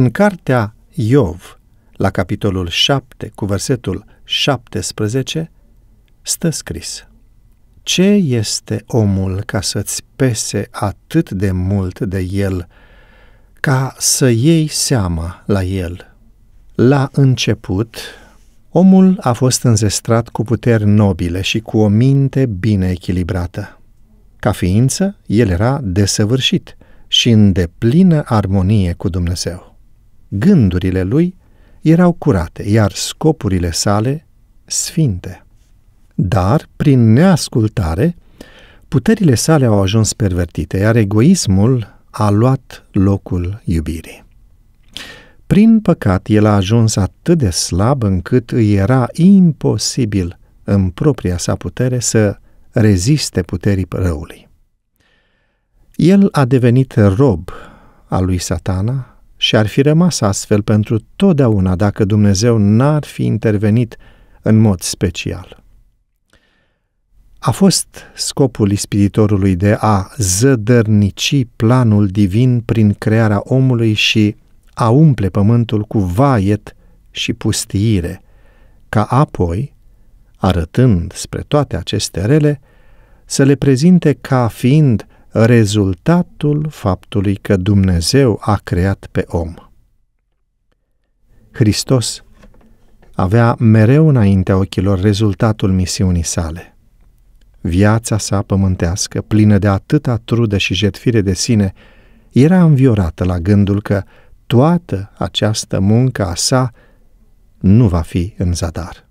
În cartea Iov, la capitolul 7, cu versetul 17, stă scris Ce este omul ca să-ți pese atât de mult de el, ca să iei seama la el? La început, omul a fost înzestrat cu puteri nobile și cu o minte bine echilibrată. Ca ființă, el era desăvârșit și în deplină armonie cu Dumnezeu. Gândurile lui erau curate, iar scopurile sale sfinte. Dar, prin neascultare, puterile sale au ajuns pervertite, iar egoismul a luat locul iubirii. Prin păcat, el a ajuns atât de slab încât îi era imposibil în propria sa putere să reziste puterii răului. El a devenit rob al lui satana, și ar fi rămas astfel pentru totdeauna dacă Dumnezeu n-ar fi intervenit în mod special. A fost scopul ispititorului de a zădărnici planul divin prin crearea omului și a umple pământul cu vaiet și pustiire, ca apoi, arătând spre toate aceste rele, să le prezinte ca fiind rezultatul faptului că Dumnezeu a creat pe om. Hristos avea mereu înaintea ochilor rezultatul misiunii sale. Viața sa pământească, plină de atâta trudă și jetfire de sine, era înviorată la gândul că toată această muncă a sa nu va fi în zadar.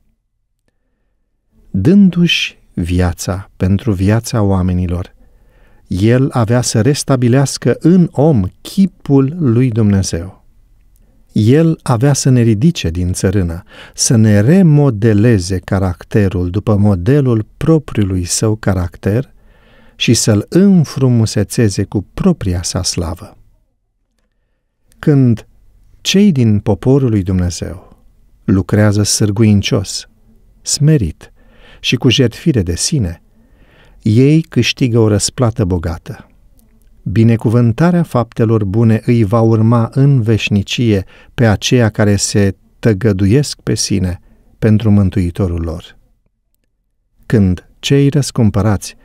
Dându-și viața pentru viața oamenilor, el avea să restabilească în om chipul lui Dumnezeu. El avea să ne ridice din țărână, să ne remodeleze caracterul după modelul propriului său caracter și să-l înfrumusețeze cu propria sa slavă. Când cei din poporul lui Dumnezeu lucrează sârguincios, smerit și cu jertfire de sine – ei câștigă o răsplată bogată. Binecuvântarea faptelor bune îi va urma în veșnicie pe aceia care se tăgăduiesc pe sine pentru Mântuitorul lor. Când cei răscumpărați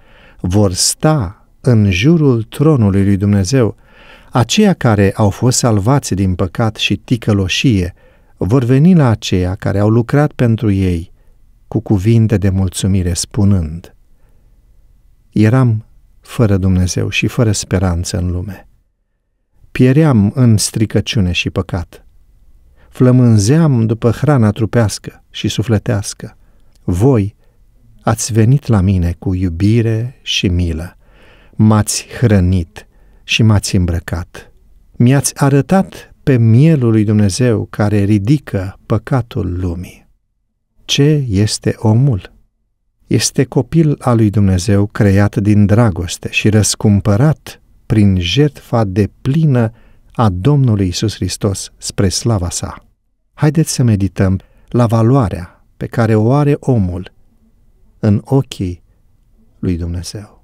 vor sta în jurul tronului lui Dumnezeu, aceia care au fost salvați din păcat și ticăloșie vor veni la aceia care au lucrat pentru ei cu cuvinte de mulțumire spunând Eram fără Dumnezeu și fără speranță în lume. Pieream în stricăciune și păcat. Flămânzeam după hrana trupească și sufletească. Voi ați venit la mine cu iubire și milă. M-ați hrănit și m-ați îmbrăcat. Mi-ați arătat pe mielul lui Dumnezeu care ridică păcatul lumii. Ce este omul? este copil al lui Dumnezeu creat din dragoste și răscumpărat prin jertfa de plină a Domnului Isus Hristos spre slava sa. Haideți să medităm la valoarea pe care o are omul în ochii lui Dumnezeu.